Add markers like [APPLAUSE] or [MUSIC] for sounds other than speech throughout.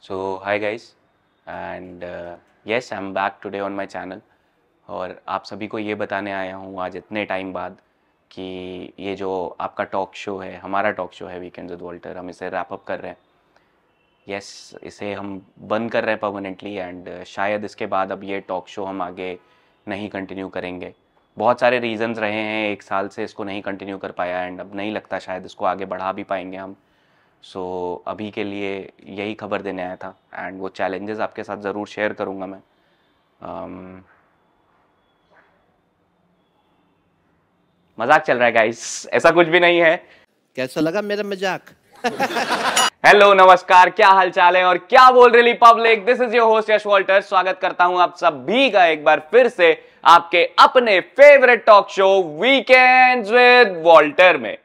So hi guys and uh, yes I'm back today on my channel और आप सभी को ये बताने आया हूँ आज इतने टाइम बाद कि ये जो आपका टॉक शो है हमारा टॉक शो है वीकेंड विद वॉल्टर हम इसे रैप अप कर रहे हैं यस yes, इसे हम बंद कर रहे हैं परमानेंटली एंड uh, शायद इसके बाद अब ये टॉक शो हम आगे नहीं कंटिन्यू करेंगे बहुत सारे रीजंस रहे हैं एक साल से इसको नहीं कंटिन्यू कर पाया एंड अब नहीं लगता शायद इसको आगे बढ़ा भी पाएंगे हम सो so, अभी के लिए यही खबर देने आया था एंड वो चैलेंजेस आपके साथ ज़रूर शेयर करूँगा मैं um, मजाक चल रहा है गाइस ऐसा कुछ भी नहीं है कैसा लगा मेरा मजाक हेलो नमस्कार क्या हाल चाल है और क्या बोल रही public this is your host Yash Walter स्वागत करता हूं आप सभी का एक बार फिर से आपके अपने favourite talk show weekends with Walter में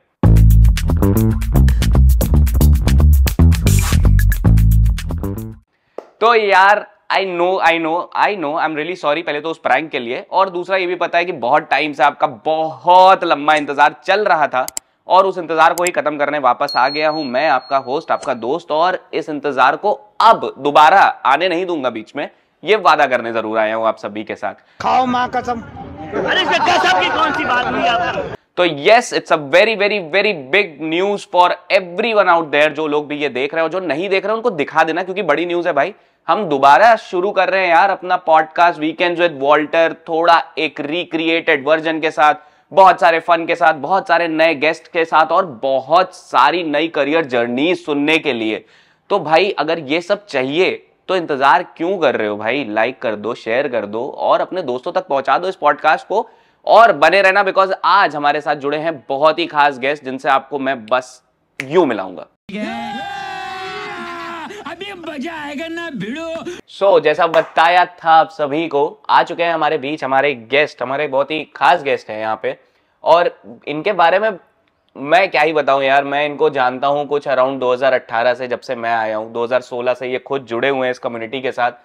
तो यार I know I know I know I am really sorry पहले तो उस प्रैंक के लिए और दूसरा ये भी पता है कि बहुत टाइम से आपका बहुत लंबा इंतजार चल रहा था और उस इंतजार को ही खत्म करने वापस आ गया हूं मैं आपका होस्ट आपका दोस्त और इस इंतजार को अब दोबारा आने नहीं दूंगा बीच में ये वादा करने जरूर आया हूं आप सभी के साथ खाओ माँ कसम अरे कसम की कौन सी बात हुई तो yes it's a very very very big news for everyone out there जो लोग भी ये देख रहे हैं और जो नहीं देख रहे हैं उनको दिखा देना क्योंकि बड़ी न्यूज है भाई हम दोबारा शुरू कर रहे हैं यार अपना पॉडकास्ट वीकेंड विद वॉल्टर थोड़ा एक रिक्रिएटेड वर्जन के साथ बहुत सारे फन के साथ बहुत सारे नए गेस्ट के साथ और बहुत सारी नई करियर जर्नी सुनने के लिए तो भाई अगर ये सब चाहिए तो इंतजार क्यों कर रहे हो भाई लाइक कर दो शेयर कर दो और अपने दोस्तों तक पहुंचा दो इस पॉडकास्ट को और बने रहना बिकॉज आज हमारे साथ जुड़े हैं बहुत ही खास गेस्ट जिनसे आपको मैं बस यू मिलाऊंगा yeah! सो so, जैसा बताया था आप सभी को आ चुके हैं हमारे बीच हमारे गेस्ट हमारे बहुत ही खास गेस्ट हैं यहाँ पे और इनके बारे में मैं क्या ही बताऊं यार मैं इनको जानता हूं कुछ अराउंड 2018 से जब से मैं आया हूं 2016 से ये खुद जुड़े हुए हैं इस कम्युनिटी के साथ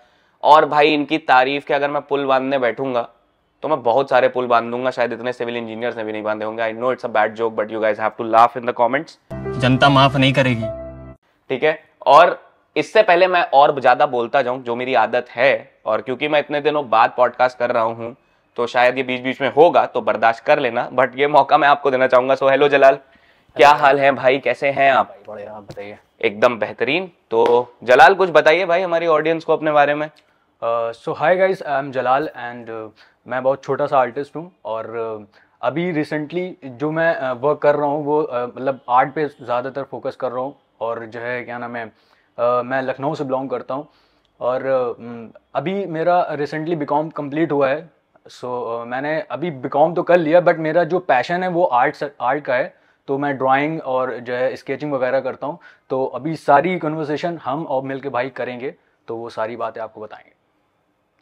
और भाई इनकी तारीफ के अगर मैं पुल बांधने बैठूंगा तो मैं बहुत सारे पुल बांध दूंगा शायद इतने सिविल इंजीनियर्स ने भी नहीं बांधे होंगे I know it's a bad joke but you guys have to laugh in the comments जनता माफ नहीं करेगी ठीक है और इससे पहले मैं और ज़्यादा बोलता जाऊँ जो मेरी आदत है और क्योंकि मैं इतने दिनों बाद पॉडकास्ट कर रहा हूँ तो शायद ये बीच बीच में होगा तो बर्दाश्त कर लेना बट ये मौका मैं आपको देना चाहूंगा सो हेलो जलाल क्या हाल है भाई कैसे हैं आप बड़े आप बताइए एकदम बेहतरीन तो जलाल कुछ बताइए भाई हमारी ऑडियंस को अपने बारे में so hi guys I am Jalal and मैं बहुत छोटा सा आर्टिस्ट हूँ और uh, अभी रिसेंटली जो मैं वर्क uh, कर रहा हूँ वो मतलब आर्ट पे ज़्यादातर फोकस कर रहा हूँ और जो है क्या नाम है मैं लखनऊ से बिलोंग करता हूँ और अभी मेरा रिसेंटली बी कॉम कम्प्लीट हुआ है सो so, मैंने अभी बी कॉम तो कर लिया बट मेरा जो पैशन है वो आर्ट आर्ट का है तो मैं ड्राइंग और जो है स्केचिंग वगैरह करता हूँ तो अभी सारी कन्वर्सेशन हम और मिल के भाई करेंगे तो वो सारी बातें आपको बताएंगे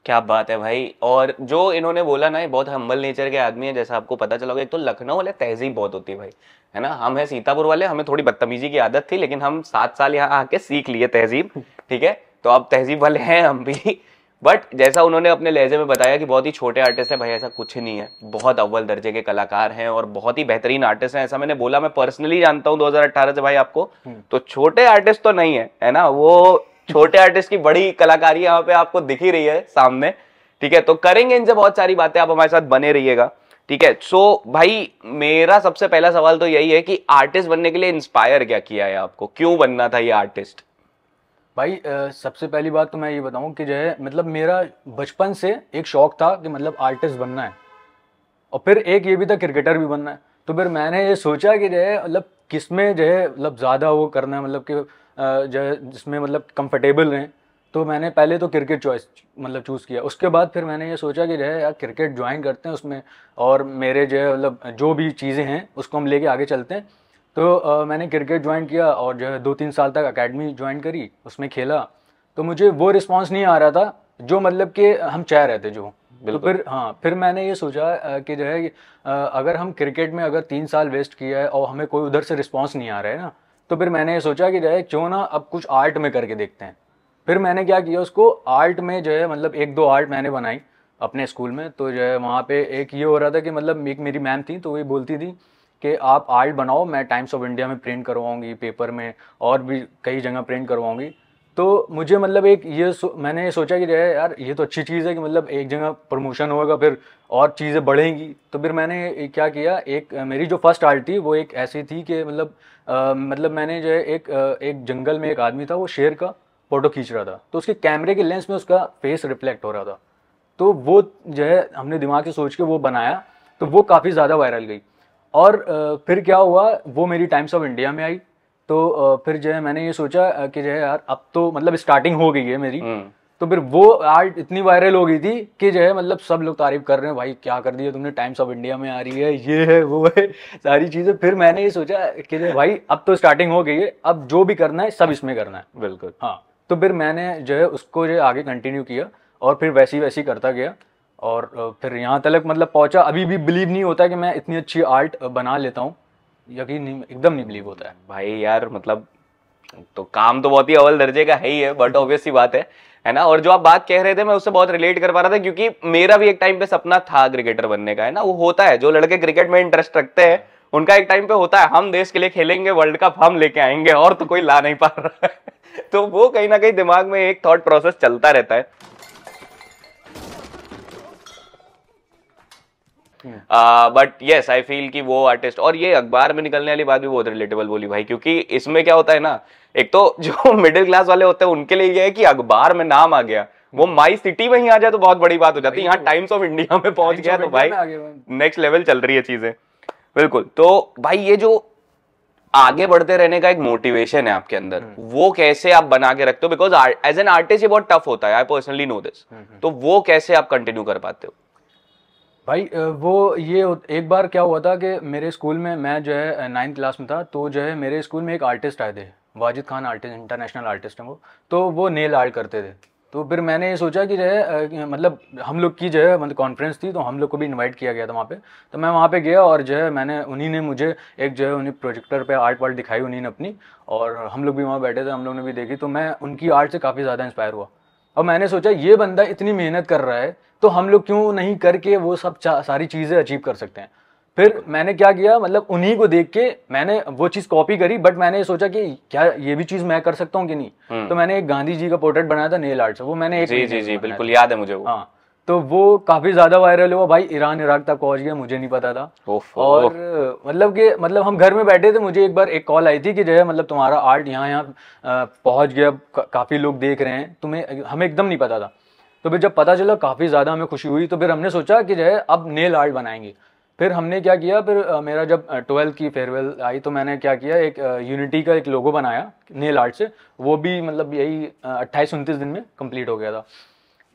क्या बात है भाई और जो इन्होंने बोला ना ये बहुत हम्बल नेचर के आदमी है जैसा आपको पता चला होगा एक तो लखनऊ वाले तहजीब बहुत होती है भाई है ना हम है सीतापुर वाले हमें थोड़ी बदतमीजी की आदत थी लेकिन हम सात साल यहाँ आके सीख लिए तहजीब ठीक है तो अब तहजीब वाले हैं हम भी बट जैसा उन्होंने अपने लहजे में बताया कि बहुत ही छोटे आर्टिस्ट हैं भाई ऐसा कुछ नहीं है बहुत अव्वल दर्जे के कलाकार हैं और बहुत ही बेहतरीन आर्टिस्ट हैं ऐसा मैंने बोला मैं पर्सनली जानता हूँ 2018 से भाई आपको हम्म। तो छोटे आर्टिस्ट तो नहीं है है ना वो छोटे आर्टिस्ट की बड़ी कलाकारी यहाँ पे आपको दिख ही रही है सामने ठीक है तो करेंगे इनसे बहुत सारी बातें आप हमारे साथ बने रहिएगा ठीक है सो भाई मेरा सबसे पहला सवाल तो यही है कि आर्टिस्ट बनने के लिए इंस्पायर क्या किया है आपको क्यों बनना था ये आर्टिस्ट भाई सबसे पहली बात तो मैं ये बताऊं कि जो है मतलब मेरा बचपन से एक शौक था कि मतलब आर्टिस्ट बनना है और फिर एक ये भी था क्रिकेटर भी बनना है तो फिर मैंने ये सोचा कि जो है मतलब किस में जो है मतलब ज़्यादा वो करना है मतलब कि जो जिसमें मतलब कंफर्टेबल रहें तो मैंने पहले तो क्रिकेट चॉइस मतलब चूज़ किया उसके बाद फिर मैंने ये सोचा कि जो है यार क्रिकेट ज्वाइन करते हैं उसमें और मेरे जो है मतलब जो भी चीज़ें हैं उसको हम लेके आगे चलते हैं तो आ, मैंने क्रिकेट ज्वाइन किया और जो है दो तीन साल तक अकेडमी ज्वाइन करी उसमें खेला तो मुझे वो रिस्पॉन्स नहीं आ रहा था जो मतलब कि हम चाह रहे थे जो तो फिर हाँ फिर मैंने ये सोचा कि जो है अगर हम क्रिकेट में अगर तीन साल वेस्ट किया है और हमें कोई उधर से रिस्पॉन्स नहीं आ रहा है ना तो फिर मैंने ये सोचा कि जो है क्यों ना अब कुछ आर्ट में करके देखते हैं फिर मैंने क्या किया उसको आर्ट में जो है मतलब एक दो आर्ट मैंने बनाई अपने स्कूल में तो जो है वहाँ पे एक ये हो रहा था कि मतलब एक मेरी मैम थी तो वही बोलती थी कि आप आर्ट बनाओ मैं टाइम्स ऑफ इंडिया में प्रिंट करवाऊँगी पेपर में और भी कई जगह प्रिंट करवाऊँगी तो मुझे मतलब एक ये मैंने ये सोचा कि जो है यार ये तो अच्छी चीज़ है कि मतलब एक जगह प्रमोशन होगा फिर और चीज़ें बढ़ेंगी तो फिर मैंने क्या किया एक मेरी जो फर्स्ट आर्ट थी वो एक ऐसी थी कि मतलब आ, मतलब मैंने जो है एक एक जंगल में एक आदमी था वो शेर का फ़ोटो खींच रहा था तो उसके कैमरे के लेंस में उसका फेस रिफ्लेक्ट हो रहा था तो वो जो है हमने दिमाग से सोच के वो बनाया तो वो काफ़ी ज़्यादा वायरल गई और फिर क्या हुआ वो मेरी टाइम्स ऑफ इंडिया में आई तो फिर जो है मैंने ये सोचा कि जो है यार अब तो मतलब स्टार्टिंग हो गई है मेरी हम्म। तो फिर वो आर्ट इतनी वायरल हो गई थी कि जो है मतलब सब लोग तारीफ कर रहे हैं भाई क्या कर दिया तुमने टाइम्स ऑफ इंडिया में आ रही है ये है वो है सारी चीज़ें फिर मैंने ये सोचा कि जो भाई अब तो स्टार्टिंग हो गई है अब जो भी करना है सब इसमें करना है बिल्कुल हाँ तो फिर मैंने जो है उसको जो है आगे कंटिन्यू किया और फिर वैसी वैसी करता गया और फिर यहाँ तक मतलब पहुंचा अभी भी बिलीव नहीं होता कि मैं इतनी अच्छी आर्ट बना लेता हूँ यकीन नहीं एकदम नहीं बिलीव होता है भाई यार मतलब तो काम तो बहुत ही अव्वल दर्जे का है ही है बट ऑब्वियसली बात है है ना और जो आप बात कह रहे थे मैं उससे बहुत रिलेट कर पा रहा था क्योंकि मेरा भी एक टाइम पे सपना था क्रिकेटर बनने का है ना वो होता है जो लड़के क्रिकेट में इंटरेस्ट रखते हैं उनका एक टाइम पे होता है हम देश के लिए खेलेंगे वर्ल्ड कप हम लेके आएंगे और तो कोई ला नहीं पा रहा है [LAUGHS] तो वो कहीं ना कहीं दिमाग में एक थॉट प्रोसेस चलता रहता है बट यस आई फील कि वो आर्टिस्ट और ये अखबार में निकलने वाली बात भी बहुत रिलेटेबल बोली भाई क्योंकि इसमें क्या होता है ना एक तो [LAUGHS] जो मिडिल क्लास वाले होते हैं उनके लिए यह है कि अखबार में नाम आ गया वो माई हम्म। सिटी में ही आ जाए तो बहुत बड़ी बात हो जाती है यहाँ टाइम्स ऑफ इंडिया में पहुंच गया तो भाई नेक्स्ट लेवल चल रही है चीजें बिल्कुल तो भाई ये जो आगे बढ़ते रहने का एक मोटिवेशन है आपके अंदर हम्म। वो कैसे आप बना के रखते हो बिकॉज एज एन आर्टिस्ट ये बहुत टफ होता है आई पर्सनली नो दिस तो वो कैसे आप कंटिन्यू कर पाते हो भाई वो ये एक बार क्या हुआ था कि मेरे स्कूल में मैं जो है नाइन्थ क्लास में था तो जो है मेरे स्कूल में एक आर्टिस्ट आए थे Wajid Khan artist international artist हैं वो तो वो नेल आर्ट करते थे तो फिर मैंने ये सोचा कि जो है मतलब हम लोग की जो है मतलब कॉन्फ्रेंस थी तो हम लोग को भी इनवाइट किया गया था वहाँ पे तो मैं वहाँ पे गया और जो है मैंने उन्हीं ने मुझे एक जो है उन्हें प्रोजेक्टर पे आर्ट वर्ट दिखाई उन्हीं ने अपनी और हम लोग भी वहाँ बैठे थे हम लोग ने भी देखी तो मैं उनकी आर्ट से काफ़ी ज़्यादा इंस्पायर हुआ और मैंने सोचा ये बंदा इतनी मेहनत कर रहा है तो हम लोग क्यों नहीं करके वो सब सारी चीज़ें अचीव कर सकते हैं फिर मैंने क्या किया मतलब उन्हीं को देख के मैंने वो चीज़ कॉपी करी बट मैंने सोचा कि क्या ये भी चीज़ मैं कर सकता हूँ कि नहीं हम्म। तो मैंने एक गांधी जी का पोर्ट्रेट बनाया था नेल आर्ट से वो मैंने एक जी जी जी बिल्कुल याद है मुझे हाँ तो वो काफी ज्यादा वायरल हुआ भाई ईरान इराक तक पहुंच गया मुझे नहीं पता था और मतलब कि मतलब हम घर में बैठे थे मुझे एक बार एक कॉल आई थी कि जो है मतलब तुम्हारा आर्ट यहाँ यहाँ पहुंच गया काफी लोग देख रहे हैं तुम्हें हमें एकदम नहीं पता था तो फिर जब पता चला काफ़ी ज़्यादा हमें खुशी हुई तो फिर हमने सोचा कि जो है अब नेल आर्ट बनाएंगे फिर हमने क्या किया फिर मेरा जब ट्वेल्थ की फेयरवेल आई तो मैंने क्या किया एक यूनिटी का एक लोगो बनाया नेल आर्ट से वो भी मतलब यही अट्ठाईस उनतीस दिन में कंप्लीट हो गया था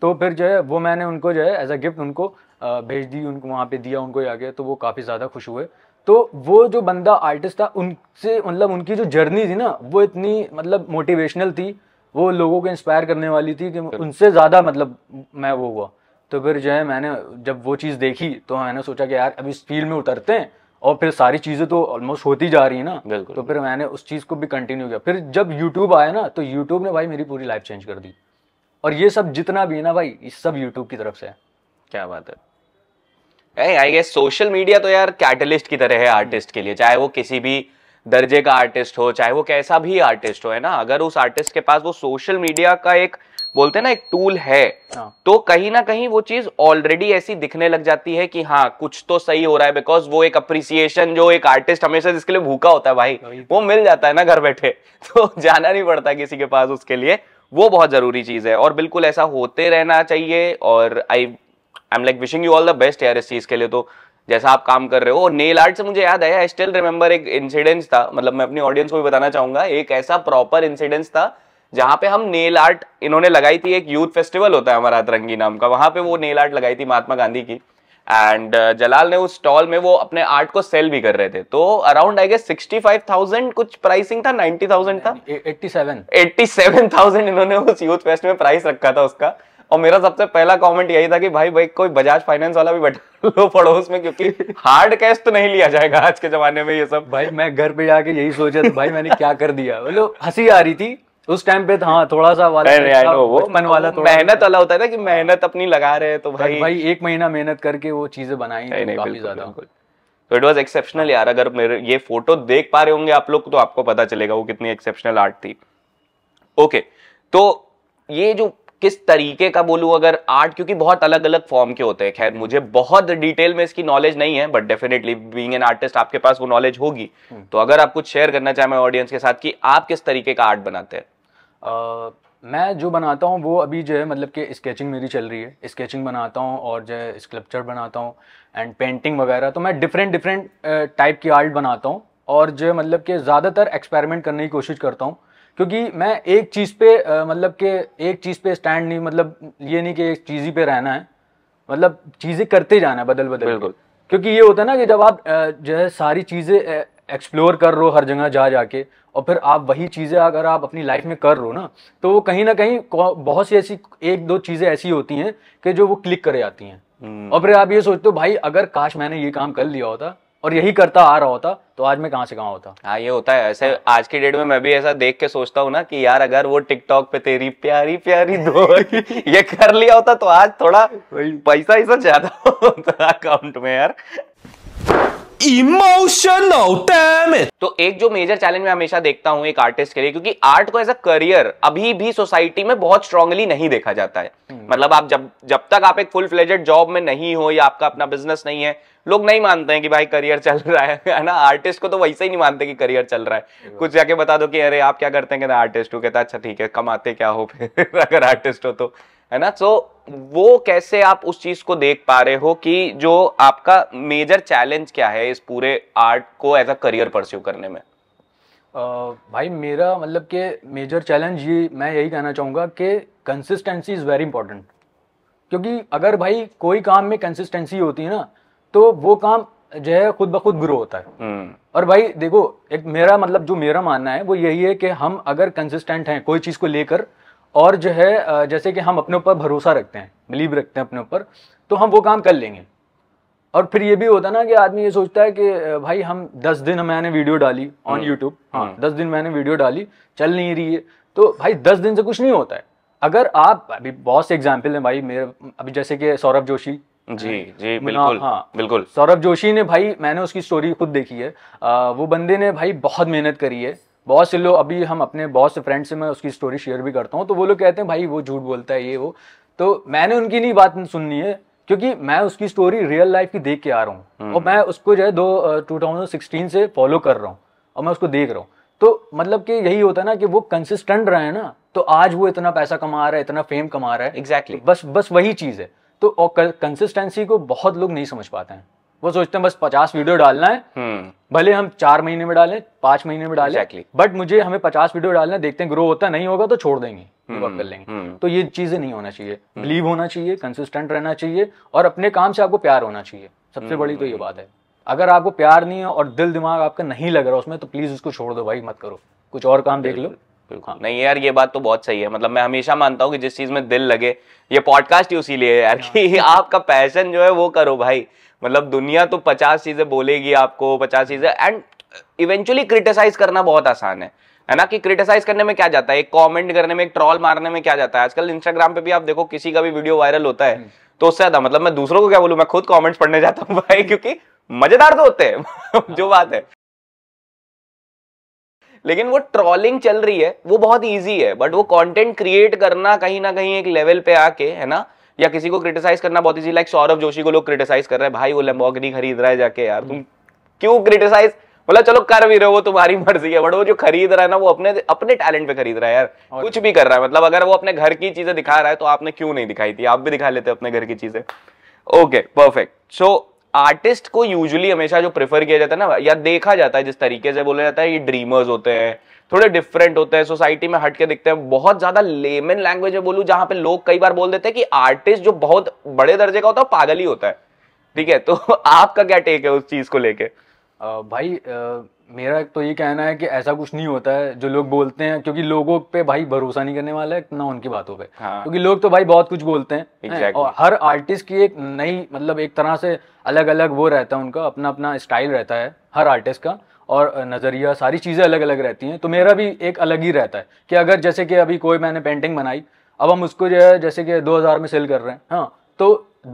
तो फिर जो है वो मैंने उनको जो है एज अ गिफ्ट उनको भेज दी उनको वहाँ पे दिया उनको जाके तो वो काफ़ी ज़्यादा खुश हुए तो वो जो बंदा आर्टिस्ट था उनसे मतलब उनकी जो जर्नी थी ना वो इतनी मतलब मोटिवेशनल थी वो लोगों को इंस्पायर करने वाली थी कि उनसे ज़्यादा मतलब मैं वो हुआ तो फिर जो है मैंने जब वो चीज़ देखी तो मैंने सोचा कि यार अब इस फील्ड में उतरते हैं और फिर सारी चीज़ें तो ऑलमोस्ट होती जा रही है ना तो फिर मैंने उस चीज़ को भी कंटिन्यू किया फिर जब यूट्यूब आया ना तो यूट्यूब ने भाई मेरी पूरी लाइफ चेंज कर दी और ये सब जितना भी है ना भाई इस सब यूट्यूब की तरफ से है क्या बात है आई गेस सोशल मीडिया तो यार कैटलिस्ट की तरह है आर्टिस्ट के लिए चाहे वो किसी भी दर्जे का आर्टिस्ट हो चाहे वो कैसा भी आर्टिस्ट हो है ना अगर उस आर्टिस्ट के पास वो सोशल मीडिया का एक बोलते हैं ना एक टूल है हाँ। तो कहीं ना कहीं वो चीज ऑलरेडी ऐसी दिखने लग जाती है कि हाँ कुछ तो सही हो रहा है बिकॉज वो एक अप्रिसिएशन जो एक आर्टिस्ट हमेशा जिसके लिए भूखा होता है भाई तो। वो मिल जाता है ना घर बैठे [LAUGHS] तो जाना नहीं पड़ता किसी के पास उसके लिए वो बहुत जरूरी चीज है और बिल्कुल ऐसा होते रहना चाहिए और I I am like wishing you all the best यार इस चीज के लिए तो जैसा आप काम कर रहे हो और नेल आर्ट से मुझे याद आया आई स्टिल रिमेंबर एक इंसिडेंस था मतलब मैं अपनी ऑडियंस को भी बताना चाहूंगा एक ऐसा प्रॉपर इंसिडेंस था जहां पे हम नेल आर्ट इन्होंने लगाई थी एक यूथ फेस्टिवल होता है हमारा अतरंगी नाम का वहां पे वो नेल आर्ट लगाई थी महात्मा गांधी की एंड uh, जलाल ने उस स्टॉल में वो अपने आर्ट को सेल भी कर रहे थे तो अराउंड आई गेस 65,000 कुछ प्राइसिंग था 90,000 था 87 87,000 इन्होंने उस यूथ फेस्ट में प्राइस रखा था उसका और मेरा सबसे पहला कमेंट यही था कि भाई भाई कोई बजाज फाइनेंस वाला भी बैठा [LAUGHS] लो पड़ोस में क्योंकि हार्ड कैश तो नहीं लिया जाएगा आज के जमाने में ये सब भाई मैं घर पे जाके यही सोचा था भाई मैंने क्या कर दिया बोलो मतलब हंसी आ रही थी उस टाइम पे हाँ, था थोड़ा सा वाला मन वाला थोड़ा मेहनत वाला होता है ना कि मेहनत अपनी लगा रहे तो भाई भाई एक महीना मेहनत करके वो चीजें बनाई नहीं काफी ज्यादा तो इट वॉज एक्सेप्शनल यार अगर मेरे ये फोटो देख पा रहे होंगे आप लोग तो आपको पता चलेगा वो कितनी एक्सेप्शनल आर्ट थी ओके तो ये जो किस तरीके का बोलूँ अगर आर्ट क्योंकि बहुत अलग अलग फॉर्म के होते हैं खैर मुझे बहुत डिटेल में इसकी नॉलेज नहीं है but definitely being an artist आपके पास वो नॉलेज होगी हम्म। तो अगर आप कुछ शेयर करना चाहें ऑडियंस के साथ कि आप किस तरीके का आर्ट बनाते हैं मैं जो बनाता हूँ वो अभी जो है मतलब कि स्केचिंग मेरी चल रही है स्केचिंग बनाता हूँ और जो है स्कल्पचर बनाता हूँ एंड पेंटिंग वगैरह तो मैं डिफरेंट डिफरेंट टाइप की आर्ट बनाता हूँ और जो मतलब कि ज़्यादातर एक्सपेरिमेंट करने की कोशिश करता हूँ क्योंकि मैं एक चीज़ पे मतलब के एक चीज़ पे स्टैंड नहीं मतलब ये नहीं कि एक चीज़ ही पे रहना है मतलब चीज़ें करते जाना है बदल बदल बिल्कुल क्योंकि ये होता है ना कि जब आप जो है सारी चीज़ें एक्सप्लोर कर रहे हो हर जगह जा जाके और फिर आप वही चीज़ें अगर आप अपनी लाइफ में कर रहे हो ना तो वो कहीं ना कहीं बहुत सी ऐसी एक दो चीज़ें ऐसी होती हैं कि जो वो क्लिक कर जाती हैं हम्म। और फिर आप ये सोचते हो भाई अगर काश मैंने ये काम कर लिया होता और यही करता आ रहा होता तो आज मैं कहाँ से कहाँ होता हाँ ये होता है ऐसे आज की डेट में मैं भी ऐसा देख के सोचता हूँ ना कि यार अगर वो टिकटॉक पे तेरी प्यारी प्यारी दो ये कर लिया होता तो आज थोड़ा पैसा ऐसा ज्यादा होता अकाउंट में यार इमोशनल डैम तो एक जो मेजर चैलेंज मैं हमेशा देखता हूं एक आर्टिस्ट के लिए क्योंकि आर्ट को एज अ करियर अभी भी सोसाइटी में बहुत स्ट्रांगली नहीं देखा जाता है hmm. मतलब आप जब जब तक आप एक फुल फ्लेजेड जॉब में नहीं हो या आपका अपना बिजनेस नहीं है लोग नहीं मानते हैं कि भाई करियर चल [LAUGHS] रहा है है ना आर्टिस्ट को तो वैसे ही नहीं मानते कि करियर चल रहा है कुछ जाके बता दो कि अरे आप क्या करते हैं कहते आर्टिस्ट हो कहता अच्छा ठीक है कमाते क्या हो फिर [LAUGHS] अगर आर्टिस्ट हो तो है ना so, वो कैसे आप उस चीज को देख पा रहे हो कि जो आपका मेजर चैलेंज क्या है इस पूरे आर्ट को एज अ करियर परस्यू करने में आ, भाई मेरा मतलब के मेजर चैलेंज ये मैं यही कहना चाहूँगा कि कंसिस्टेंसी इज़ वेरी इंपॉर्टेंट क्योंकि अगर भाई कोई काम में कंसिस्टेंसी होती है ना तो वो काम जो है खुद ब खुद ग्रो होता है हम्म। और भाई देखो एक मेरा मतलब जो मेरा मानना है वो यही है कि हम अगर कंसिस्टेंट हैं कोई चीज़ को लेकर और जो है जैसे कि हम अपने ऊपर भरोसा रखते हैं बिलीव रखते हैं अपने ऊपर तो हम वो काम कर लेंगे और फिर ये भी होता है ना कि आदमी ये सोचता है कि भाई हम दस दिन मैंने वीडियो डाली ऑन यूट्यूब हम्म, हाँ हम्म। दस दिन मैंने वीडियो डाली चल नहीं रही है तो भाई दस दिन से कुछ नहीं होता है अगर आप अभी बहुत से एग्जाम्पल हैं भाई मेरे अभी जैसे कि सौरभ जोशी जी जी बिल्कुल हाँ बिल्कुल सौरभ जोशी ने भाई मैंने उसकी स्टोरी खुद देखी है आ, वो बंदे ने भाई बहुत मेहनत करी है बहुत से लोग अभी हम अपने बहुत से फ्रेंड से मैं उसकी स्टोरी शेयर भी करता हूँ तो वो लोग कहते हैं भाई वो झूठ बोलता है ये वो तो मैंने उनकी नहीं बात सुननी है क्योंकि मैं उसकी स्टोरी रियल लाइफ की देख के आ रहा हूँ हम्म, और मैं हम्म। उसको जो है दो टू थाउजेंड से फॉलो कर रहा हूँ और मैं उसको देख रहा हूँ तो मतलब कि यही होता है ना कि वो कंसिस्टेंट रहे हैं ना तो आज वो इतना पैसा कमा रहा है इतना फेम कमा रहा है एग्जैक्टली exactly. बस बस वही चीज़ है तो और कंसिस्टेंसी को बहुत लोग नहीं समझ पाते हैं वो सोचते हैं बस पचास वीडियो डालना है हम्म। भले हम चार महीने में डालें पांच महीने में डालें exactly. बट मुझे हमें पचास वीडियो डालना है देखते हैं ग्रो होता नहीं होगा तो छोड़ देंगे हम्म, कर लेंगे हम्म। तो ये चीजें नहीं होना चाहिए बिलीव होना चाहिए कंसिस्टेंट रहना चाहिए और अपने काम से आपको प्यार होना चाहिए सबसे बड़ी तो ये बात है अगर आपको प्यार नहीं है और दिल दिमाग आपका नहीं लग रहा उसमें तो प्लीज उसको छोड़ दो भाई मत करो कुछ और काम देख लो हाँ। नहीं यार ये बात तो बहुत सही है मतलब मैं हमेशा मानता हूँ कि जिस चीज में दिल लगे ये पॉडकास्ट ही उसी लिए यार हाँ। कि आपका पैशन जो है वो करो भाई मतलब दुनिया तो पचास चीजें बोलेगी आपको पचास चीजें एंड इवेंचुअली क्रिटिसाइज करना बहुत आसान है है ना कि क्रिटिसाइज करने में क्या जाता है एक कमेंट करने में एक ट्रॉल मारने में क्या जाता है आजकल इंस्टाग्राम पे भी आप देखो किसी का भी वीडियो वायरल होता है हम्म। तो उससे ज्यादा मतलब मैं दूसरों को क्या बोलूँ मैं खुद कॉमेंट्स पढ़ने जाता हूँ भाई क्योंकि मजेदार तो होते हैं [LAUGHS] जो बात है लेकिन वो ट्रॉलिंग चल रही है वो बहुत ईजी है बट वो कॉन्टेंट क्रिएट करना कहीं ना कहीं एक लेवल पे आके है ना या किसी को क्रिटिसाइज करना बहुत इजी लाइक सौरभ जोशी को लोग क्रिटिसाइज कर रहे हैं भाई वो लम्बोगनी खरीद रहा है जाके यार तुम क्यों क्रिटिसाइज मतलब चलो कर भी रहे हो तुम्हारी मर्जी है बट वो जो खरीद रहा है ना वो अपने अपने टैलेंट पे खरीद रहा है यार कुछ भी कर रहा है मतलब अगर वो अपने घर की चीजें दिखा रहा है तो आपने क्यों नहीं दिखाई थी आप भी दिखा लेते अपने घर की चीजें ओके परफेक्ट सो आर्टिस्ट को यूजुअली हमेशा जो प्रेफर किया जाता है ना या देखा जाता है जिस तरीके से बोला जाता है ये ड्रीमर्स होते हैं थोड़े डिफरेंट होते हैं सोसाइटी में हट के दिखते हैं बहुत ज्यादा लेमन लैंग्वेज में बोलू जहां पे लोग कई बार बोल देते हैं कि आर्टिस्ट जो बहुत बड़े दर्जे का होता है पागल ही होता है ठीक है तो [LAUGHS] आपका क्या टेक है उस चीज को लेके भाई आ, मेरा तो ये कहना है कि ऐसा कुछ नहीं होता है जो लोग बोलते हैं क्योंकि लोगों पे भाई भरोसा नहीं करने वाला है ना उनकी बातों पे हाँ। क्योंकि लोग तो भाई बहुत कुछ बोलते हैं exactly. और हर आर्टिस्ट की एक नई मतलब एक तरह से अलग अलग वो रहता है उनका अपना अपना स्टाइल रहता है हर आर्टिस्ट का और नज़रिया सारी चीज़ें अलग अलग रहती हैं तो मेरा भी एक अलग ही रहता है कि अगर जैसे कि अभी कोई मैंने पेंटिंग बनाई अब हम उसको जो है जैसे कि 2000 में सेल कर रहे हैं हाँ तो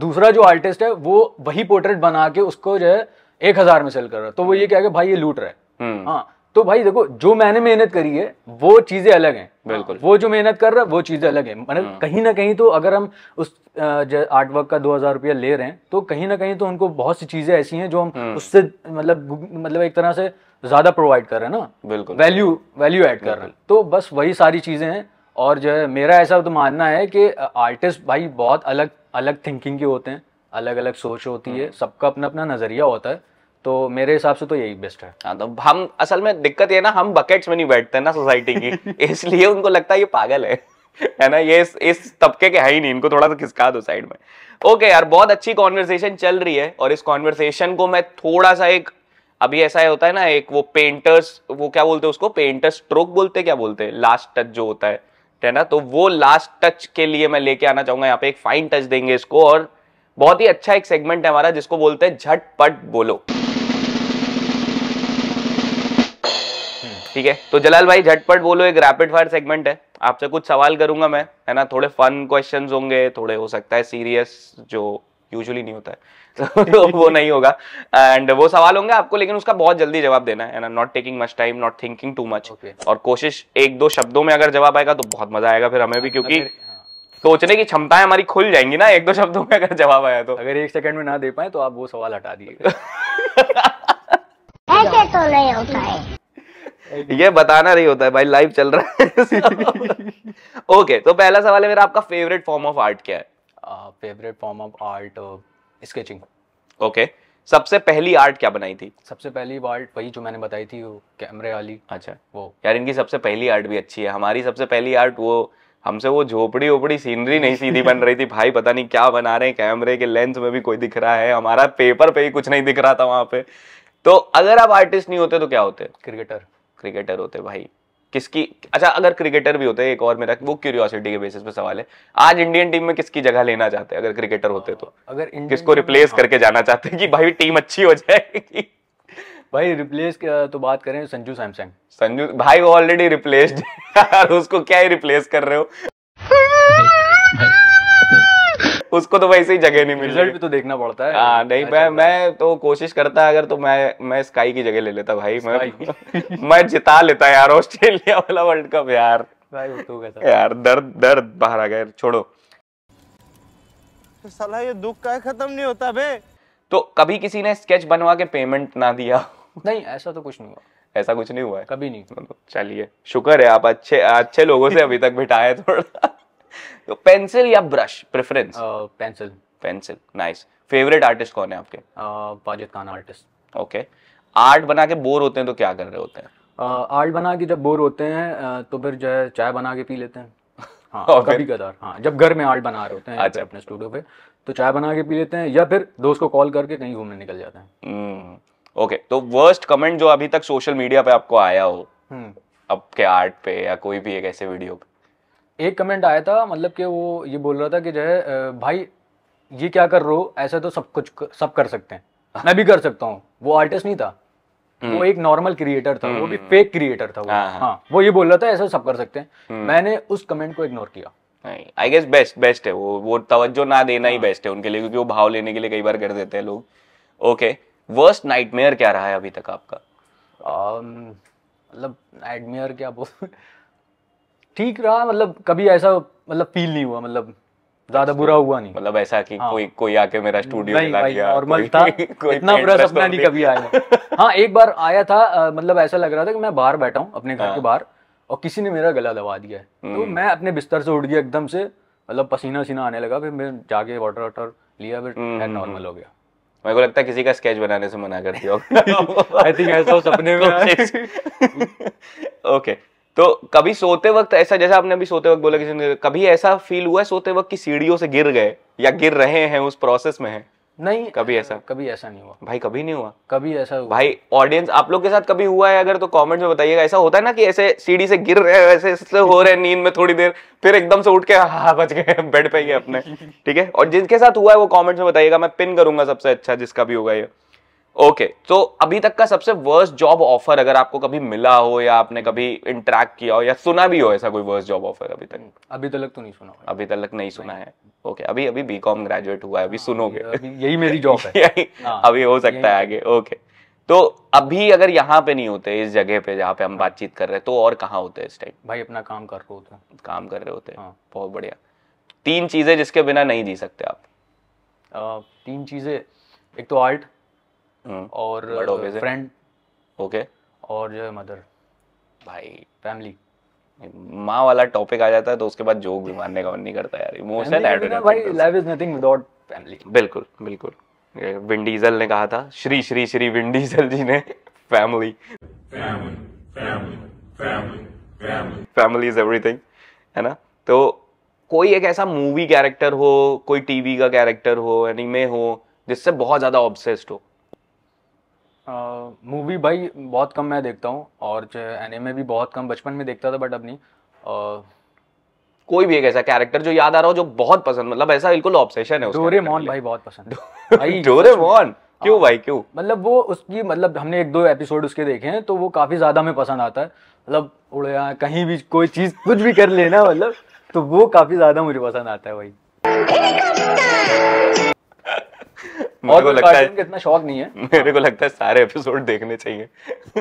दूसरा जो आर्टिस्ट है वो वही पोर्ट्रेट बना के उसको जो है एक हज़ार में सेल कर रहा है तो वो ये हम्म। क्या कि भाई ये लूट रहा है हम्म। हाँ तो भाई देखो जो मैंने मेहनत करी है वो चीजें अलग हैं हाँ, बिल्कुल वो जो मेहनत कर रहा है वो चीजें अलग है मतलब हम्म। कहीं ना कहीं तो अगर हम उस आर्ट वर्क का दो हजार रुपया ले रहे हैं तो कहीं ना कहीं तो उनको बहुत सी चीजें ऐसी हैं जो हम उससे मतलब मतलब एक तरह से ज़्यादा प्रोवाइड कर रहे हैं ना बिल्कुल वैल्यू वैल्यू एड कर रहे हैं तो बस वही सारी चीज़ें हैं और जो है मेरा ऐसा तो मानना है कि आर्टिस्ट भाई बहुत अलग अलग थिंकिंग के होते हैं अलग अलग सोच होती है हम्म। सबका अपना अपना नज़रिया होता है तो मेरे हिसाब से तो यही बेस्ट है हाँ, तो हम असल में दिक्कत ये ना हम बकेट्स में नहीं बैठते ना सोसाइटी की [LAUGHS] इसलिए उनको लगता है ये पागल है [LAUGHS] है ना ये इस, इस तबके के है ही नहीं इनको थोड़ा सा खिसका दो साइड में ओके यार बहुत अच्छी कॉन्वर्सेशन चल रही है और इस कॉन्वर्सेशन को मैं थोड़ा सा एक अभी ऐसा होता है ना एक वो पेंटर्स वो क्या बोलते हैं उसको पेंटर स्ट्रोक बोलते क्या बोलते हैं लास्ट टच जो होता है है ना तो वो लास्ट टच के लिए मैं लेके आना चाहूंगा यहाँ पे एक फाइन टच देंगे इसको और बहुत ही अच्छा एक सेगमेंट है हमारा जिसको बोलते हैं झटपट बोलो ठीक है तो जलाल भाई झटपट बोलो एक रैपिड फायर सेगमेंट है आपसे कुछ सवाल करूंगा मैं है ना थोड़े फन क्वेश्चन होंगे थोड़े हो सकता है सीरियस जो यूजुअली नहीं होता है [LAUGHS] तो वो नहीं होगा एंड वो सवाल होंगे आपको लेकिन उसका बहुत जल्दी जवाब देना है not taking much time not thinking too much और कोशिश एक दो शब्दों में अगर जवाब आएगा तो बहुत मजा आएगा फिर हमें भी हाँ, क्योंकि हाँ। सोचने की क्षमताएं हमारी खुल जाएंगी ना एक दो शब्दों में अगर जवाब आया तो अगर एक सेकंड में ना दे पाए तो आप वो सवाल हटा दिए [LAUGHS] ऐसे तो नहीं होता है ये बताना नहीं होता है भाई लाइव चल रहा है ओके [LAUGHS] तो पहला सवाल है मेरा आपका फेवरेट फॉर्म ऑफ आर्ट क्या है favourite form of art sketching okay सबसे पहली आर्ट क्या बनाई थी सबसे पहली आर्ट वही जो मैंने बताई थी वो कैमरे वाली अच्छा वो यार इनकी सबसे पहली आर्ट भी अच्छी है हमारी सबसे पहली आर्ट वो हमसे वो झोपड़ी ओपड़ी सीनरी नहीं सीधी बन रही थी [LAUGHS] भाई पता नहीं क्या बना रहे हैं कैमरे के लेंस में भी कोई दिख रहा है हमारा पेपर पे ही कुछ नहीं दिख रहा था वहां पे तो अगर आप आर्टिस्ट नहीं होते तो क्या होते क्रिकेटर क्रिकेटर होते भाई किसकी अच्छा अगर क्रिकेटर भी होते हैं एक और मेरा वो क्यूरियोसिटी के बेसिस पे सवाल है आज इंडियन टीम में किसकी जगह लेना चाहते हैं अगर क्रिकेटर होते तो अगर किसको रिप्लेस हाँ। करके जाना चाहते हैं कि भाई टीम अच्छी हो जाएगी भाई रिप्लेस तो बात करें संजू सैमसंग संजू भाई वो ऑलरेडी [LAUGHS] रिप्लेस्ड उसको क्या ही रिप्लेस कर रहे हो [LAUGHS] उसको तो वैसे ही जगह नहीं मिल रिजल्ट भी तो देखना पड़ता है आ, हाँ, नहीं अच्छा मैं मैं तो कोशिश करता अगर तो मैं मैं स्काई की जगह ले लेता भाई मैं [LAUGHS] मैं जिता लेता यार ऑस्ट्रेलिया वाला वर्ल्ड कप यार भाई तो यार दर्द दर्द बाहर आ गया छोड़ो साला ये दुख का खत्म नहीं होता बे तो कभी किसी ने स्केच बनवा के पेमेंट ना दिया नहीं ऐसा तो कुछ नहीं हुआ ऐसा कुछ नहीं हुआ है कभी नहीं चलिए शुक्र है आप अच्छे अच्छे लोगों से अभी तक बिठाए थोड़ा तो पेंसिल या brush preference pencil pencil nice favourite artist कौन है आपके Wajid Khan artist okay art बना के बोर होते हैं तो क्या कर रहे होते हैं आर्ट uh, बना के जब बोर होते हैं uh, तो फिर जो है चाय बना के पी लेते हैं [LAUGHS] हाँ, कभी कदार हाँ जब घर में आर्ट बना रहे होते हैं अच्छा। अपने स्टूडियो पे तो चाय बना के पी लेते हैं या फिर दोस्त को कॉल करके कहीं घूमने निकल जाते हैं ओके हम्म, तो वर्स्ट कमेंट जो अभी तक सोशल मीडिया पे आपको आया हो हम्म। आपके आर्ट पे या कोई भी एक ऐसे वीडियो पे एक कमेंट आया था मतलब कि वो ये बोल रहा था कि जो है भाई ये क्या कर रहे हो ऐसा तो सब कुछ सब कर सकते हैं हाँ। मैं भी कर सकता हूँ वो आर्टिस्ट नहीं था हम्म। वो एक नॉर्मल क्रिएटर था वो भी फेक हम्म। क्रिएटर था वो हाँ, हाँ।, हाँ वो ये बोल रहा था ऐसा सब कर सकते हैं हम्म। मैंने उस कमेंट को इग्नोर किया आई गेस बेस्ट बेस्ट है वो वो तवज्जो ना देना ही बेस्ट है उनके लिए क्योंकि वो भाव लेने के लिए कई बार कर देते हैं लोग ओके वर्स्ट नाइटमेयर क्या रहा है अभी तक आपका um, मतलब नाइटमेयर क्या बोल ठीक रहा मतलब कभी ऐसा मतलब फील नहीं हुआ मतलब ज्यादा बुरा हुआ नहीं मतलब ऐसा कि हाँ। कोई कोई आके मेरा स्टूडियो नहीं भाई कोई, था [LAUGHS] कोई इतना बुरा तो सपना नहीं कभी आया हाँ एक बार आया था मतलब ऐसा लग रहा था कि मैं बाहर बैठा हूँ अपने घर हाँ। के बाहर और किसी ने मेरा गला दबा दिया है तो हम्म। मैं अपने बिस्तर से उठ गया एकदम से मतलब पसीना वसीना आने लगा फिर मैं जाके वाटर वाटर लिया फिर नॉर्मल हम्म, हम्म, हो गया मेरे को लगता है किसी का स्केच बनाने से मना करती [LAUGHS] हो आई थिंक ऐसा सपने में ओके [LAUGHS] तो कभी सोते वक्त ऐसा जैसा आपने अभी सोते वक्त बोला किसी कभी ऐसा फील हुआ है सोते वक्त की सीढ़ियों से गिर गए या गिर रहे हैं उस प्रोसेस में है नहीं कभी ऐसा कभी ऐसा नहीं हुआ भाई कभी नहीं हुआ कभी ऐसा हुआ भाई ऑडियंस आप लोग के साथ कभी हुआ है अगर तो कमेंट में बताइएगा ऐसा होता है ना कि ऐसे सीढ़ी से गिर रहे हैं ऐसे हो रहे हैं नींद में थोड़ी देर फिर एकदम से उठ के हाँ बच गए [LAUGHS] बेड पे ही अपने ठीक है और जिनके साथ हुआ है वो कॉमेंट्स में बताइएगा मैं पिन करूंगा सबसे अच्छा जिसका भी होगा ये ओके okay, तो अभी तक का सबसे वर्स्ट जॉब ऑफर अगर आपको कभी मिला हो या आपने कभी इंटरेक्ट किया हो या सुना भी हो ऐसा कोई वर्स्ट जॉब ऑफर अभी तक हम्म, अभी तक तो नहीं सुना अभी तक नहीं सुना है ओके okay, अभी अभी बीकॉम ग्रेजुएट हुआ है अभी हाँ, सुनोगे यही मेरी जॉब है [LAUGHS] हाँ, अभी हो सकता है आगे ओके okay. तो अभी अगर यहाँ पे नहीं होते इस जगह पे जहाँ पे हम हाँ। बातचीत कर रहे हैं तो और कहाँ होते इस टाइम भाई अपना काम कर रहे होते हैं काम कर रहे होते हैं बहुत बढ़िया तीन चीजें जिसके बिना नहीं जी सकते आप तीन चीजें एक तो आर्ट हाँ। और फ्रेंड ओके और जो है मदर भाई फैमिली माँ वाला टॉपिक आ जाता है तो उसके बाद जोक भी मारने का मन नहीं करता यार इमोशनल ऐड भाई life is nothing without family बिल्कुल बिल्कुल विन डीजल ने कहा था श्री श्री श्री विन डीजल जी ने फैमिली फैमिली इज एवरीथिंग है ना तो कोई एक ऐसा मूवी कैरेक्टर हो कोई टीवी का कैरेक्टर हो एनिमे हो जिससे बहुत ज़्यादा ऑब्सेस्ड हो मूवी भाई बहुत कम मैं देखता हूँ और एनिमे भी बहुत कम बचपन में देखता था बट अब नहीं कोई भी एक ऐसा कैरेक्टर जो याद आ रहा हो जो बहुत पसंद मतलब ऐसा बिल्कुल ऑब्सेशन है डोरेमोन भाई बहुत पसंद [LAUGHS] भाई डोरेमोन क्यों हाँ। भाई क्यों मतलब वो उसकी मतलब हमने एक दो एपिसोड उसके देखे हैं तो वो काफी ज्यादा हमें पसंद आता है मतलब उड़े कहीं भी कोई चीज कुछ भी कर लेना मतलब तो वो काफी ज्यादा मुझे पसंद आता है भाई और को लगता है इतना शौक नहीं है [LAUGHS] मेरे को लगता है सारे एपिसोड देखने चाहिए [LAUGHS]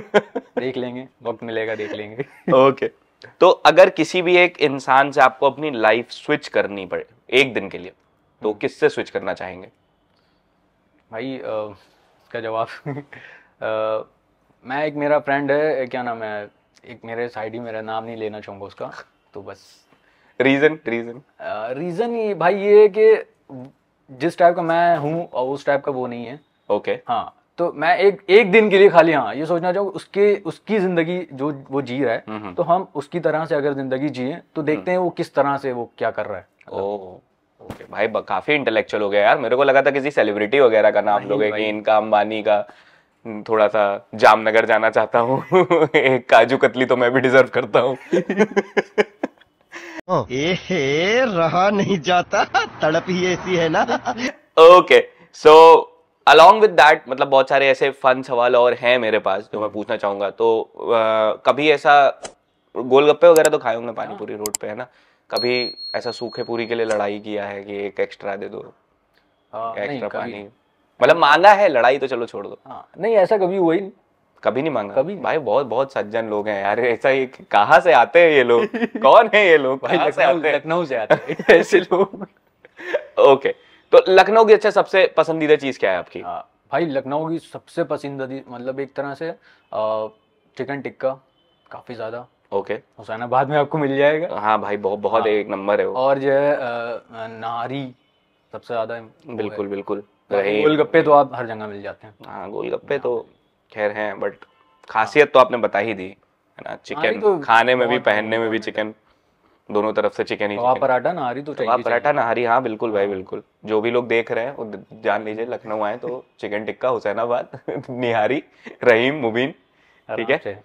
देख लेंगे वक्त मिलेगा देख लेंगे ओके [LAUGHS] तो अगर किसी भी एक इंसान से आपको अपनी लाइफ स्विच करनी पड़े एक दिन के लिए तो हम्म। किससे स्विच करना चाहेंगे भाई इसका जवाब मैं एक मेरा फ्रेंड है क्या नाम है एक मेरे साइड ही मेरा नाम नहीं लेना चाहूंगा उसका तो बस रीज़न रीज़न रीज़न भाई ये है कि जिस टाइप का मैं हूँ उस टाइप का वो नहीं है ओके okay. हाँ तो मैं एक एक दिन के लिए खाली हाँ ये सोचना चाहूँ उसके उसकी जिंदगी जो वो जी रहा है तो हम उसकी तरह से अगर जिंदगी जिए तो हम्म। देखते हैं वो किस तरह से वो क्या कर रहा है ओ ओके भाई काफी इंटेलेक्चुअल हो गया यार मेरे को लगा था किसी सेलिब्रिटी वगैरह का नाम लोगे कि इनका अंबानी का थोड़ा सा जामनगर जाना चाहता हूँ [LAUGHS] एक काजू कतली तो मैं भी डिजर्व करता हूँ [LAUGHS] हाँ। एहे रहा नहीं जाता तड़प ही ऐसी है ना okay so along with that मतलब बहुत सारे ऐसे फन सवाल और हैं मेरे पास जो मैं पूछना चाहूंगा तो आ, कभी ऐसा गोलगप्पे वगैरह तो खाए होंगे पानी पूरी रोड पे है ना कभी ऐसा सूखे पूरी के लिए लड़ाई किया है कि एक एक्स्ट्रा दे दो आ, हाँ, एक्स्ट्रा पानी मतलब मांगा है लड़ाई तो चलो छोड़ दो आ, हाँ, नहीं ऐसा कभी हुआ ही नहीं कभी नहीं मांगा कभी भाई बहुत बहुत सज्जन लोग हैं यार ऐसा ये कहाँ से आते हैं ये लोग [LAUGHS] कौन है ये लोग लखनऊ से आते हैं [LAUGHS] ऐसे लोग ओके तो लखनऊ की अच्छा सबसे पसंदीदा चीज क्या है आपकी हाँ, भाई लखनऊ की सबसे पसंदीदा मतलब एक तरह से चिकन टिक्का काफी ज्यादा ओके okay. हुसैनाबाद में आपको मिल जाएगा हाँ भाई बहुत बहुत हाँ। एक नंबर है वो और जो है नारी सबसे ज्यादा बिल्कुल बिल्कुल गोलगप्पे तो आप हर जगह मिल जाते हैं हाँ गोलगप्पे तो खैर हैं बट खासियत तो आपने बता ही दी है ना चिकन हाँ, तो खाने में भी पहनने में भी चिकन दोनों तरफ से चिकन ही तो पराठा नहारी तो, तो चाहिए पराठा नहारी हाँ बिल्कुल भाई हाँ। बिल्कुल जो भी लोग देख रहे हैं वो जान लीजिए लखनऊ आए तो चिकन टिक्का हुसैनाबाद [LAUGHS] निहारी रहीम मुबीन ठीक है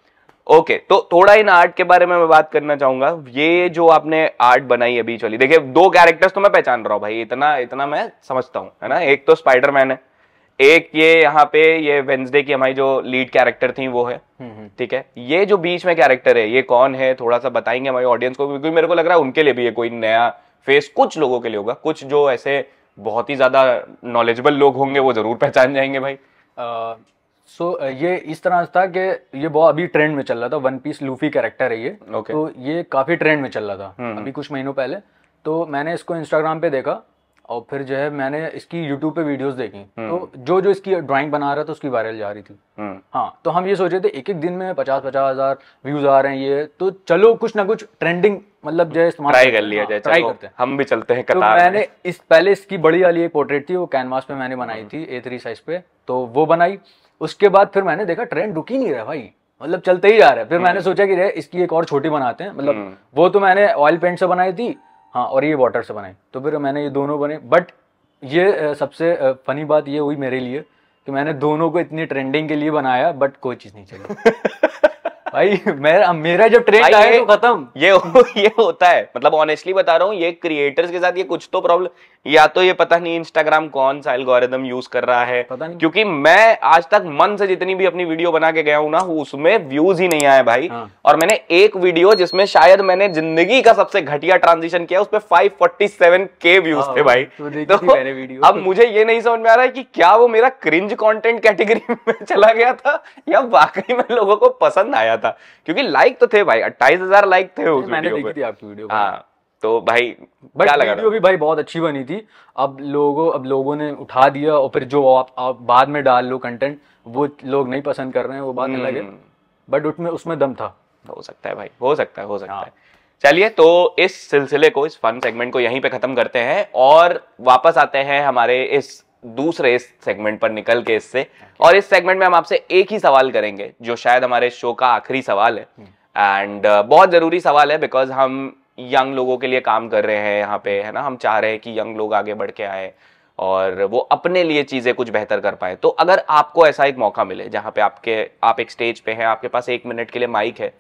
ओके तो थोड़ा इन आर्ट के बारे में मैं बात करना चाहूंगा ये जो आपने आर्ट बनाई अभी चली देखिए दो कैरेक्टर्स तो मैं पहचान रहा हूँ भाई इतना इतना मैं समझता हूँ है ना एक तो स्पाइडरमैन है एक ये यहाँ पे ये वेंसडे की हमारी जो लीड कैरेक्टर थी वो है हम्म, हम्म। ठीक है ये जो बीच में कैरेक्टर है ये कौन है थोड़ा सा बताएंगे हमारे ऑडियंस को क्योंकि मेरे को लग रहा है उनके लिए भी ये कोई नया फेस कुछ लोगों के लिए होगा कुछ जो ऐसे बहुत ही ज्यादा नॉलेजेबल लोग होंगे वो जरूर पहचान जाएंगे भाई सो so, ये इस तरह था कि ये बहुत अभी ट्रेंड में चल रहा था वन पीस लूफी कैरेक्टर है ये okay. तो ये काफी ट्रेंड में चल रहा था हम्म, अभी कुछ महीनों पहले तो मैंने इसको इंस्टाग्राम पे देखा और फिर जो है मैंने इसकी यूट्यूब पे वीडियोस देखी हम्म। तो जो जो इसकी ड्राइंग बना रहा था तो उसकी वायरल जा रही थी हम्म। हाँ तो हम ये सोच रहे थे एक एक दिन में पचास पचास हजार व्यूज आ रहे हैं ये तो चलो कुछ ना कुछ ट्रेंडिंग मतलब जो है ट्राई कर लिया हाँ, जाए ट्राई करते हैं हम भी चलते हैं तो कतार तो मैंने इस पहले इसकी बड़ी वाली एक पोर्ट्रेट थी वो कैनवास पे मैंने बनाई हम्म। थी ए थ्री साइज पे तो वो बनाई उसके बाद फिर मैंने देखा ट्रेंड रुक ही नहीं रहा भाई मतलब चलते ही जा रहा है फिर मैंने सोचा कि इसकी एक और छोटी बनाते हैं मतलब वो तो मैंने ऑयल पेंट से बनाई थी हाँ और ये वाटर से बनाए तो फिर मैंने ये दोनों बने बट ये सबसे फ़नी बात ये हुई मेरे लिए कि मैंने दोनों को इतनी ट्रेंडिंग के लिए बनाया बट कोई चीज़ नहीं चली [LAUGHS] भाई मेरा मेरा जब ट्रेंड आया तो खत्म ये हो, ये होता है मतलब ऑनेस्टली बता रहा हूँ ये क्रिएटर्स के साथ ये कुछ तो प्रॉब्लम या तो ये पता नहीं इंस्टाग्राम कौन सा एल्गोरिदम यूज कर रहा है पता नहीं क्योंकि मैं आज तक मन से जितनी भी अपनी वीडियो बना के गया हूँ ना उसमें व्यूज ही नहीं आए भाई हाँ। और मैंने एक वीडियो जिसमें शायद मैंने जिंदगी का सबसे घटिया ट्रांजिशन किया उसमें फाइव फोर्टी सेवन के व्यूज थे भाई तो, तो अब मुझे ये नहीं समझ में आ रहा है कि क्या वो मेरा क्रिंज कॉन्टेंट कैटेगरी में चला गया था या वाकई में लोगों को पसंद आया था था क्योंकि लाइक तो थे भाई अट्ठाईस हजार लाइक थे उस मैंने देखी थी आपकी वीडियो हाँ, तो भाई बट क्या लगा वीडियो भी भाई बहुत अच्छी बनी थी अब लोगों अब लोगों ने उठा दिया और फिर जो आप, आप बाद में डाल लो कंटेंट वो लोग नहीं पसंद कर रहे हैं वो बात अलग है बट उसमें उसमें दम था हो सकता है भाई हो सकता है हो सकता हाँ। है चलिए तो इस सिलसिले को इस फन सेगमेंट को यहीं पे खत्म करते हैं और वापस आते हैं हमारे इस दूसरे इस सेगमेंट पर निकल के इससे okay. और इस सेगमेंट में हम आपसे एक ही सवाल करेंगे जो शायद हमारे शो का आखिरी सवाल है एंड हम्म। hmm. uh, बहुत ज़रूरी सवाल है बिकॉज हम यंग लोगों के लिए काम कर रहे हैं यहाँ पे है ना हम चाह रहे हैं कि यंग लोग आगे बढ़ के आए और वो अपने लिए चीज़ें कुछ बेहतर कर पाए तो अगर आपको ऐसा एक मौका मिले जहाँ पे आपके आप एक स्टेज पे हैं आपके पास एक मिनट के लिए माइक है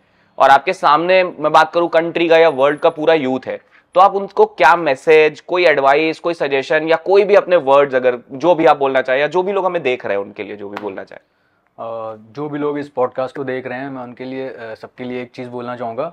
और आपके सामने मैं बात करूँ कंट्री का या वर्ल्ड का पूरा यूथ है तो आप उनको क्या मैसेज कोई एडवाइस कोई सजेशन या कोई भी अपने वर्ड्स अगर जो भी आप बोलना चाहें या जो भी लोग हमें देख रहे हैं उनके लिए जो भी बोलना चाहें जो भी लोग इस पॉडकास्ट को देख रहे हैं मैं उनके लिए सबके लिए एक चीज़ बोलना चाहूँगा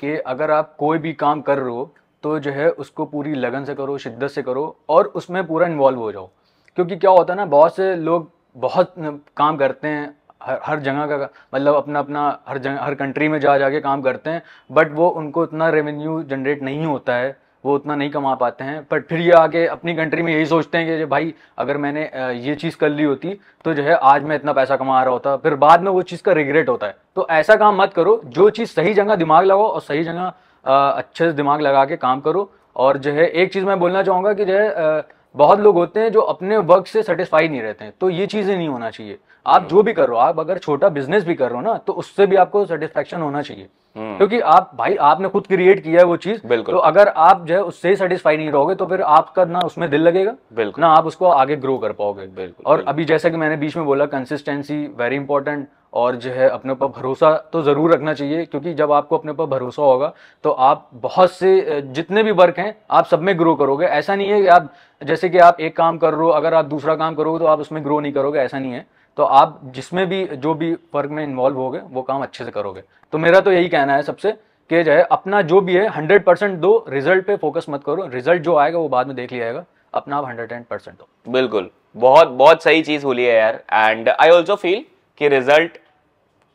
कि अगर आप कोई भी काम कर रहे हो तो जो है उसको पूरी लगन से करो शिद्दत से करो और उसमें पूरा इन्वॉल्व हो जाओ क्योंकि क्या होता है ना बहुत से लोग बहुत काम करते हैं हर हर जगह का मतलब अपना अपना हर जगह हर कंट्री में जा जाके काम करते हैं बट वो उनको उतना रेवेन्यू जनरेट नहीं होता है वो उतना नहीं कमा पाते हैं बट फिर ये आगे अपनी कंट्री में यही सोचते हैं कि भाई अगर मैंने ये चीज़ कर ली होती तो जो है आज मैं इतना पैसा कमा रहा होता फिर बाद में वो चीज़ का रिग्रेट होता है तो ऐसा काम मत करो जो चीज़ सही जगह दिमाग लगाओ और सही जगह अच्छे से दिमाग लगा के काम करो और जो है एक चीज़ मैं बोलना चाहूँगा कि जो है बहुत लोग होते हैं जो अपने वर्क से सेटिस्फाई नहीं रहते हैं तो ये चीज़ें नहीं होना चाहिए आप हम्म। जो भी कर रहे हो आप अगर छोटा बिजनेस भी कर रहे हो ना तो उससे भी आपको सेटिस्फेक्शन होना चाहिए हम्म। क्योंकि आप भाई आपने खुद क्रिएट किया है वो चीज तो अगर आप जो है उससे ही सेटिस्फाई नहीं रहोगे तो फिर आपका ना उसमें दिल लगेगा ना आप उसको आगे ग्रो कर पाओगे बिल्कुल और अभी जैसा कि मैंने बीच में बोला कंसिस्टेंसी वेरी इंपॉर्टेंट और जो है अपने ऊपर भरोसा तो ज़रूर रखना चाहिए क्योंकि जब आपको अपने ऊपर भरोसा होगा तो आप बहुत से जितने भी वर्क हैं आप सब में ग्रो करोगे ऐसा नहीं है कि आप जैसे कि आप एक काम कर रहे हो अगर आप दूसरा काम करोगे तो आप उसमें ग्रो नहीं करोगे ऐसा नहीं है तो आप जिसमें भी जो भी वर्क में इन्वॉल्व होगे वो काम अच्छे से करोगे तो मेरा तो यही कहना है सबसे कि जो है अपना जो भी है हंड्रेड परसेंट दो रिजल्ट पे फोकस मत करो रिजल्ट जो आएगा वो बाद में देख लिया जाएगा अपना आप हंड्रेड एंड परसेंट दो बिल्कुल बहुत बहुत सही चीज़ होली है यार एंड आई ऑल्सो फील कि रिजल्ट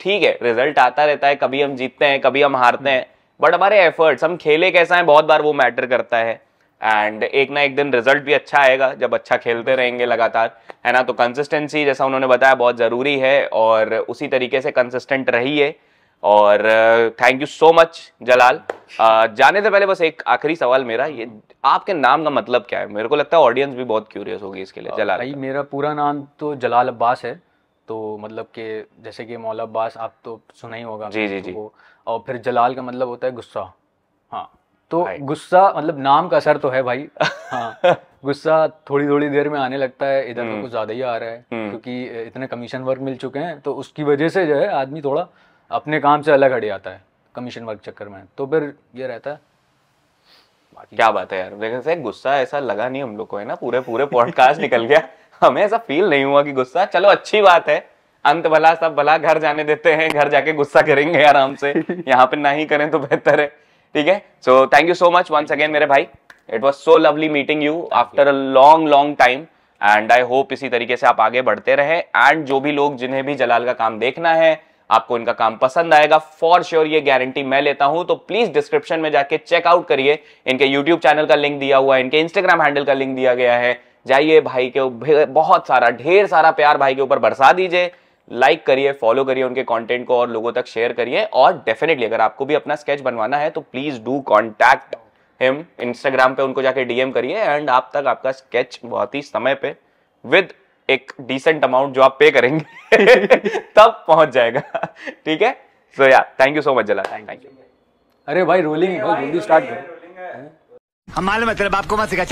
ठीक है रिजल्ट आता रहता है कभी हम जीतते हैं कभी हम हारते हैं बट हमारे एफर्ट्स हम खेले कैसा है बहुत बार वो मैटर करता है एंड एक ना एक दिन रिजल्ट भी अच्छा आएगा जब अच्छा खेलते रहेंगे लगातार है ना तो कंसिस्टेंसी जैसा उन्होंने बताया बहुत ज़रूरी है और उसी तरीके से कंसिस्टेंट रहिए और thank you so much Jalal uh, जाने से पहले बस एक आखिरी सवाल मेरा ये आपके नाम का मतलब क्या है मेरे को लगता है ऑडियंस भी बहुत क्यूरियस होगी इसके लिए जलाल भाई मेरा पूरा नाम तो जलाल अब्बास है तो मतलब के जैसे कि मौला अब्बास आप तो सुना ही होगा जी जी जी और फिर जलाल का मतलब होता है गुस्सा हाँ तो गुस्सा मतलब नाम का असर तो है भाई हाँ [LAUGHS] गुस्सा थोड़ी थोड़ी देर में आने लगता है इधर तो हम्म। कुछ ज़्यादा ही आ रहा है हम्म। क्योंकि इतने कमीशन वर्क मिल चुके हैं तो उसकी वजह से जो है आदमी थोड़ा अपने काम से अलग हट जाता है कमीशन वर्क चक्कर में तो फिर ये रहता है क्या बात है यार देखो सर गुस्सा ऐसा लगा नहीं हम लोग को है ना पूरे पूरे पॉडकास्ट निकल गया हमें ऐसा फील नहीं हुआ कि गुस्सा चलो अच्छी बात है अंत भला सब भला घर जाने देते हैं घर जाके गुस्सा करेंगे आराम से [LAUGHS] यहाँ पे ना ही करें तो बेहतर है ठीक है so thank you so much once again मेरे भाई it was so lovely meeting you after a long long time and I hope इसी तरीके से आप आगे बढ़ते रहे एंड जो भी लोग जिन्हें भी जलाल का काम देखना है आपको इनका काम पसंद आएगा फॉर श्योर ये गारंटी मैं लेता हूं तो प्लीज डिस्क्रिप्शन में जाके चेकआउट करिए इनके यूट्यूब चैनल का लिंक दिया हुआ है इनके इंस्टाग्राम हैंडल का लिंक दिया गया है जाइए भाई के बहुत सारा ढेर सारा प्यार भाई के ऊपर बरसा दीजिए लाइक करिए फॉलो करिए उनके कंटेंट को और लोगों तक शेयर करिए और डेफिनेटली अगर आपको भी अपना स्केच बनवाना है तो please do contact him Instagram पे उनको जाके डीएम करिए एंड आप तक आपका स्केच बहुत ही समय पे विद एक डिसेंट अमाउंट जो आप पे करेंगे [LAUGHS] तब पहुंच जाएगा ठीक है सो यार thank you so much Jalal thank you अरे भाई रोलिंग हमारे मतलब आपको सिखा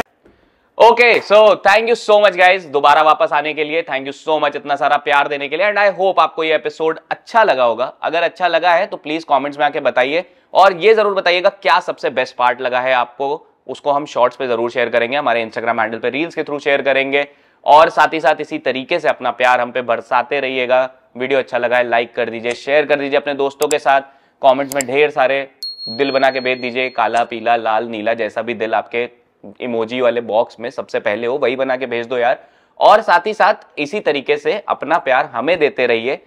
okay so thank you so much guys दोबारा वापस आने के लिए थैंक यू सो मच इतना सारा प्यार देने के लिए एंड आई होप आपको ये एपिसोड अच्छा लगा होगा अगर अच्छा लगा है तो प्लीज कॉमेंट्स में आके बताइए और ये जरूर बताइएगा क्या सबसे बेस्ट पार्ट लगा है आपको उसको हम शॉर्ट्स पे जरूर शेयर करेंगे हमारे इंस्टाग्राम हैंडल पे रील्स के थ्रू शेयर करेंगे और साथ ही साथ इसी तरीके से अपना प्यार हम पे बरसाते रहिएगा वीडियो अच्छा लगा है लाइक कर दीजिए शेयर कर दीजिए अपने दोस्तों के साथ कॉमेंट्स में ढेर सारे दिल बना के भेज दीजिए काला पीला लाल नीला जैसा भी दिल आपके इमोजी वाले बॉक्स में सबसे पहले हो वही बना के भेज दो यार और साथ ही साथ इसी तरीके से अपना प्यार हमें देते रहिए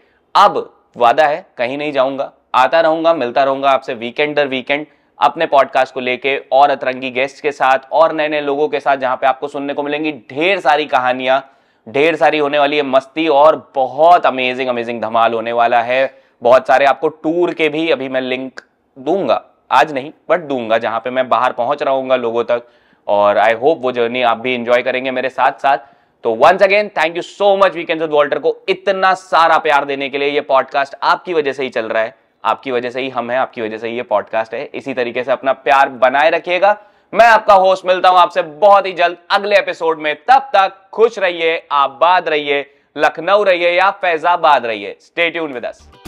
अब वादा है कहीं नहीं जाऊंगा आता रहूंगा मिलता रहूंगा आपसे वीकेंड दर वीकेंड अपने पॉडकास्ट को लेके और अतरंगी गेस्ट के साथ और नए नए लोगों के साथ जहां पे आपको सुनने को मिलेंगी ढेर सारी कहानियां ढेर सारी होने वाली है मस्ती और बहुत अमेजिंग अमेजिंग धमाल होने वाला है बहुत सारे आपको टूर के भी अभी मैं लिंक दूंगा आज नहीं बट दूंगा जहां पे मैं बाहर पहुंच रहा लोगों तक और आई होप वो जर्नी आप भी इंजॉय करेंगे मेरे साथ साथ तो once again thank you so much weekend with Walter को इतना सारा प्यार देने के लिए ये पॉडकास्ट आपकी वजह से ही चल रहा है आपकी वजह से ही हम हैं आपकी वजह से ही ये पॉडकास्ट है इसी तरीके से अपना प्यार बनाए रखिएगा मैं आपका होस्ट मिलता हूं आपसे बहुत ही जल्द अगले एपिसोड में तब तक खुश रहिए आबाद रहिए लखनऊ रहिए या फैजाबाद रहिए स्टे ट्यून विद अस